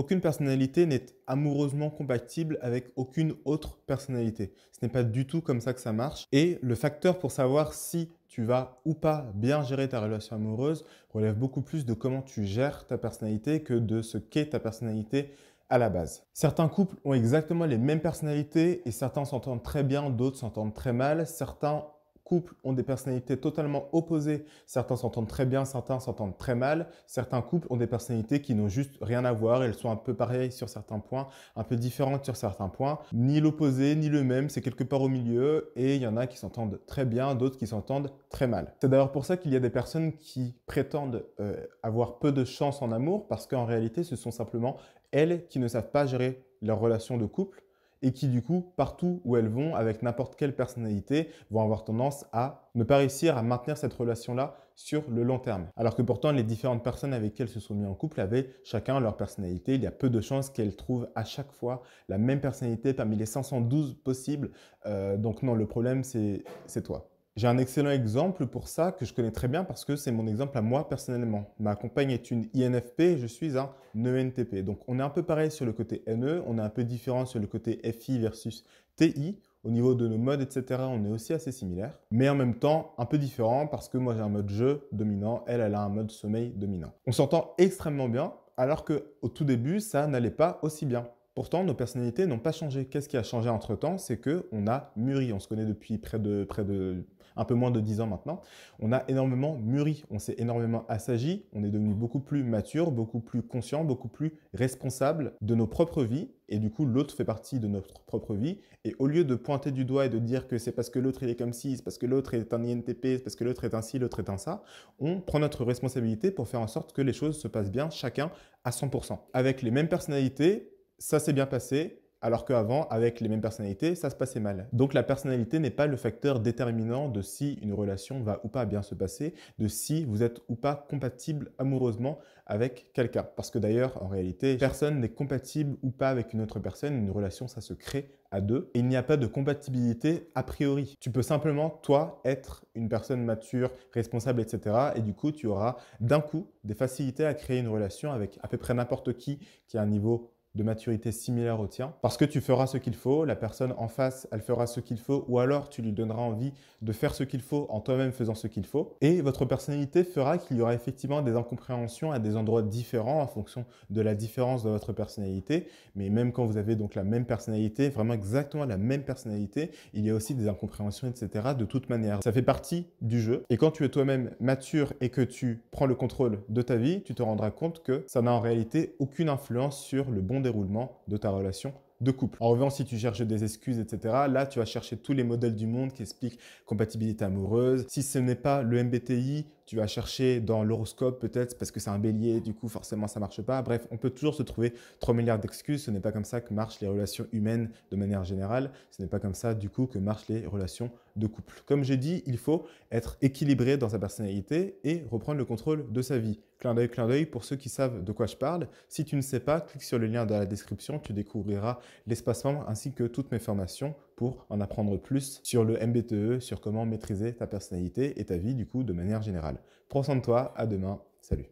aucune personnalité n'est amoureusement compatible avec aucune autre personnalité. Ce n'est pas du tout comme ça que ça marche. Et le facteur pour savoir si tu vas ou pas bien gérer ta relation amoureuse relève beaucoup plus de comment tu gères ta personnalité que de ce qu'est ta personnalité à la base. Certains couples ont exactement les mêmes personnalités et certains s'entendent très bien, d'autres s'entendent très mal, certains couples ont des personnalités totalement opposées. Certains s'entendent très bien, certains s'entendent très mal. Certains couples ont des personnalités qui n'ont juste rien à voir. Elles sont un peu pareilles sur certains points, un peu différentes sur certains points. Ni l'opposé, ni le même, c'est quelque part au milieu. Et il y en a qui s'entendent très bien, d'autres qui s'entendent très mal. C'est d'ailleurs pour ça qu'il y a des personnes qui prétendent euh, avoir peu de chance en amour, parce qu'en réalité, ce sont simplement elles qui ne savent pas gérer leur relation de couple et qui du coup, partout où elles vont, avec n'importe quelle personnalité, vont avoir tendance à ne pas réussir à maintenir cette relation-là sur le long terme. Alors que pourtant, les différentes personnes avec qui elles se sont mises en couple avaient chacun leur personnalité. Il y a peu de chances qu'elles trouvent à chaque fois la même personnalité parmi les 512 possibles. Euh, donc non, le problème, c'est toi. J'ai un excellent exemple pour ça que je connais très bien parce que c'est mon exemple à moi personnellement. Ma compagne est une INFP, je suis un ENTP. Donc on est un peu pareil sur le côté NE, on est un peu différent sur le côté FI versus TI. Au niveau de nos modes, etc., on est aussi assez similaires, mais en même temps un peu différent parce que moi j'ai un mode jeu dominant, elle, elle a un mode sommeil dominant. On s'entend extrêmement bien, alors qu'au tout début, ça n'allait pas aussi bien. Pourtant, nos personnalités n'ont pas changé. Qu'est-ce qui a changé entre-temps C'est qu'on a mûri, on se connaît depuis près de, près de un peu moins de 10 ans maintenant, on a énormément mûri, on s'est énormément assagi, on est devenu beaucoup plus mature, beaucoup plus conscient, beaucoup plus responsable de nos propres vies. Et du coup, l'autre fait partie de notre propre vie. Et au lieu de pointer du doigt et de dire que c'est parce que l'autre il est comme ci, c'est parce que l'autre est un INTP, c'est parce que l'autre est ainsi, l'autre est un ça, on prend notre responsabilité pour faire en sorte que les choses se passent bien, chacun à 100%. Avec les mêmes personnalités, ça s'est bien passé, alors qu'avant, avec les mêmes personnalités, ça se passait mal. Donc la personnalité n'est pas le facteur déterminant de si une relation va ou pas bien se passer, de si vous êtes ou pas compatible amoureusement avec quelqu'un. Parce que d'ailleurs, en réalité, personne n'est compatible ou pas avec une autre personne, une relation, ça se crée à deux. Et il n'y a pas de compatibilité a priori. Tu peux simplement, toi, être une personne mature, responsable, etc. Et du coup, tu auras d'un coup des facilités à créer une relation avec à peu près n'importe qui qui a un niveau de maturité similaire au tien, parce que tu feras ce qu'il faut, la personne en face, elle fera ce qu'il faut, ou alors tu lui donneras envie de faire ce qu'il faut en toi-même faisant ce qu'il faut, et votre personnalité fera qu'il y aura effectivement des incompréhensions à des endroits différents en fonction de la différence de votre personnalité, mais même quand vous avez donc la même personnalité, vraiment exactement la même personnalité, il y a aussi des incompréhensions, etc., de toute manière. Ça fait partie du jeu, et quand tu es toi-même mature et que tu prends le contrôle de ta vie, tu te rendras compte que ça n'a en réalité aucune influence sur le bon déroulement de ta relation de couple. En revanche, si tu cherches des excuses, etc., là, tu vas chercher tous les modèles du monde qui expliquent compatibilité amoureuse. Si ce n'est pas le MBTI, tu vas chercher dans l'horoscope peut-être parce que c'est un bélier, du coup forcément ça marche pas. Bref, on peut toujours se trouver 3 milliards d'excuses. Ce n'est pas comme ça que marchent les relations humaines de manière générale. Ce n'est pas comme ça du coup que marchent les relations de couple. Comme j'ai dit, il faut être équilibré dans sa personnalité et reprendre le contrôle de sa vie. Clin d'œil, clin d'œil pour ceux qui savent de quoi je parle. Si tu ne sais pas, clique sur le lien dans la description, tu découvriras l'espace membre ainsi que toutes mes formations pour en apprendre plus sur le MBTE, sur comment maîtriser ta personnalité et ta vie du coup de manière générale. Prends de toi, à demain, salut